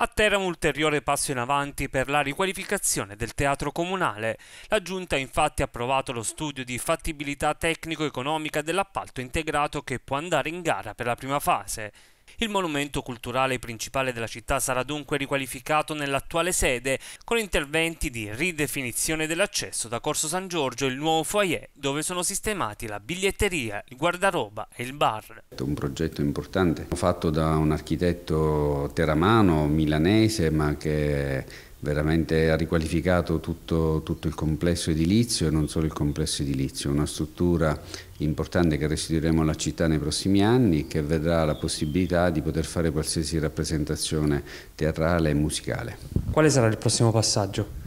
atterra un ulteriore passo in avanti per la riqualificazione del teatro comunale. La Giunta ha infatti approvato lo studio di fattibilità tecnico-economica dell'appalto integrato che può andare in gara per la prima fase. Il monumento culturale principale della città sarà dunque riqualificato nell'attuale sede con interventi di ridefinizione dell'accesso da Corso San Giorgio il nuovo foyer dove sono sistemati la biglietteria, il guardaroba e il bar. Un progetto importante fatto da un architetto teramano milanese ma che veramente ha riqualificato tutto, tutto, il complesso edilizio e non solo il complesso edilizio, una struttura importante che restituiremo alla città nei prossimi anni che vedrà la possibilità di poter fare qualsiasi rappresentazione teatrale e musicale. Quale sarà il prossimo passaggio?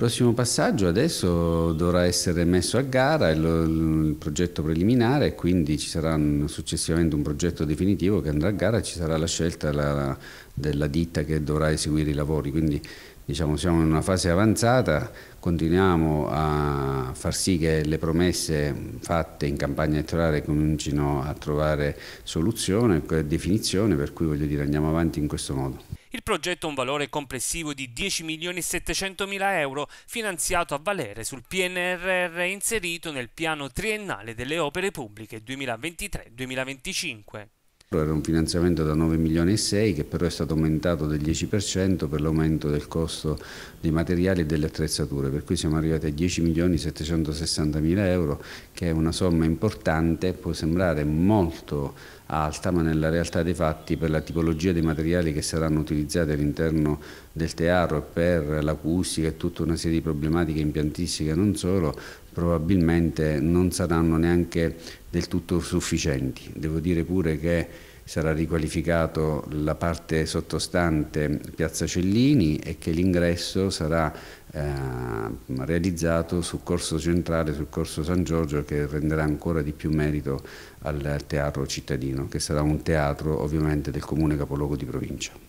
Il prossimo passaggio adesso dovrà essere messo a gara il, progetto preliminare e quindi ci sarà successivamente un progetto definitivo che andrà a gara e ci sarà la scelta la, della ditta che dovrà eseguire i lavori. Quindi diciamo, siamo in una fase avanzata, continuiamo a far sì che le promesse fatte in campagna elettorale comincino a trovare soluzione e eh, definizione, per cui voglio dire andiamo avanti in questo modo. Il progetto ha un valore complessivo di 10 milioni e 700 mila euro, finanziato a valere sul PNRR inserito nel piano triennale delle opere pubbliche 2023-2025. Era un finanziamento da 9 milioni e 6 che però è stato aumentato del 10% per l'aumento del costo dei materiali e delle attrezzature, per cui siamo arrivati a 10 milioni 760 mila euro che è una somma importante, può sembrare molto alta, ma nella realtà dei fatti per la tipologia dei materiali che saranno utilizzati all'interno del teatro e per l'acustica e tutta una serie di problematiche impiantistiche non solo, probabilmente non saranno neanche del tutto sufficienti. Devo dire pure che sarà riqualificato la parte sottostante Piazza Cellini e che l'ingresso sarà eh, realizzato sul corso centrale, sul corso San Giorgio che renderà ancora di più merito al teatro cittadino, che sarà un teatro ovviamente del comune capoluogo di provincia.